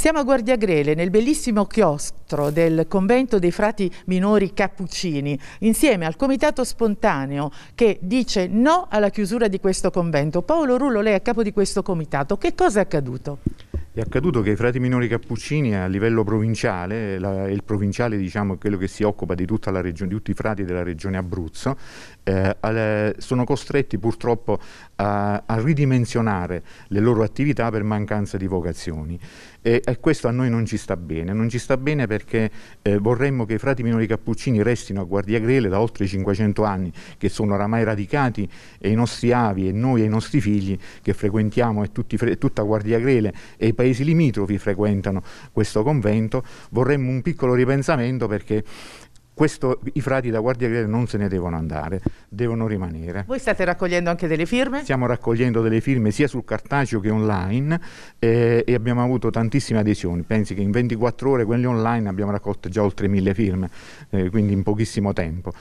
Siamo a Guardiagrele, nel bellissimo chiostro del convento dei frati minori cappuccini, insieme al comitato spontaneo che dice no alla chiusura di questo convento. Paolo Rullo, lei è a capo di questo comitato. Che cosa è accaduto? È accaduto che i frati minori cappuccini a livello provinciale, la, il provinciale diciamo, è quello che si occupa di, regione, di tutti i frati della regione Abruzzo, eh, al, sono costretti purtroppo a, a, ridimensionare le loro attività per mancanza di vocazioni e, e, questo a noi non ci sta bene, non ci sta bene perché eh, vorremmo che i frati minori cappuccini restino a Guardia Grele da oltre 500 anni che sono oramai radicati e i nostri avi e noi e i nostri figli che frequentiamo e tutti, tutta Guardia Grele e i paesi paesi limitrofi frequentano questo convento, vorremmo un piccolo ripensamento perché questo, i frati da Guardia Gregoria non se ne devono andare, devono rimanere. Voi state raccogliendo anche delle firme? Stiamo raccogliendo delle firme sia sul cartaceo che online eh, e abbiamo avuto tantissime adesioni. Pensi che in 24 ore quelli online abbiamo raccolto già oltre mille firme, eh, quindi in pochissimo tempo.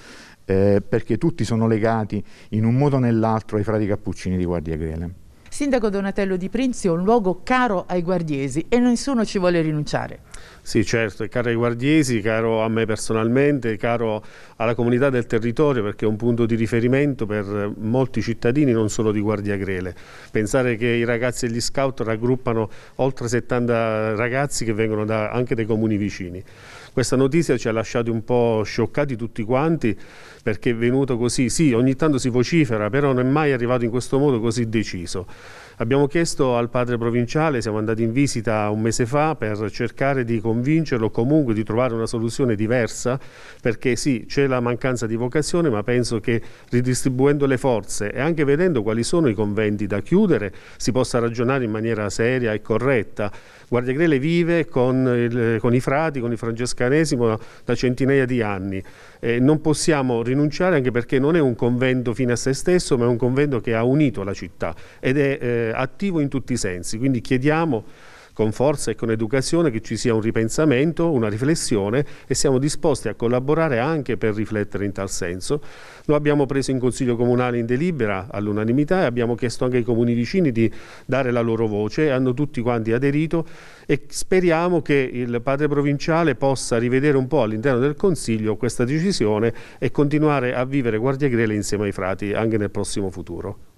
Eh, perché tutti sono legati in un modo o nell'altro ai frati cappuccini di Guardia Grele. Sindaco Donatello Di Prinzi è un luogo caro ai guardiesi e nessuno ci vuole rinunciare. Sì, certo, è caro ai guardiesi, caro a me personalmente, caro alla comunità del territorio perché è un punto di riferimento per molti cittadini, non solo di Guardia Grele. Pensare che i ragazzi e gli scout raggruppano oltre 70 ragazzi che vengono da, anche dai comuni vicini. Questa notizia ci ha lasciati un po' scioccati tutti quanti perché è venuto così, sì ogni tanto si vocifera però non è mai arrivato in questo modo così deciso. Abbiamo chiesto al padre provinciale, siamo andati in visita un mese fa per cercare di convincerlo comunque di trovare una soluzione diversa perché sì c'è la mancanza di vocazione ma penso che ridistribuendo le forze e anche vedendo quali sono i conventi da chiudere si possa ragionare in maniera seria e corretta. Guardia Grele vive con, il, con i frati, con i francescani Vaticano da, da centinaia di anni. Eh, non possiamo rinunciare anche perché non è un convento fine a se stesso, ma è un convento che ha unito la città ed è eh, attivo in tutti i sensi. Quindi chiediamo con forza e con educazione che ci sia un ripensamento, una riflessione e siamo disposti a collaborare anche per riflettere in tal senso. Lo abbiamo preso in Consiglio Comunale in delibera all'unanimità e abbiamo chiesto anche ai comuni vicini di dare la loro voce, hanno tutti quanti aderito e speriamo che il padre provinciale possa rivedere un po' all'interno del Consiglio questa decisione e continuare a vivere Guardia Grele insieme ai frati anche nel prossimo futuro.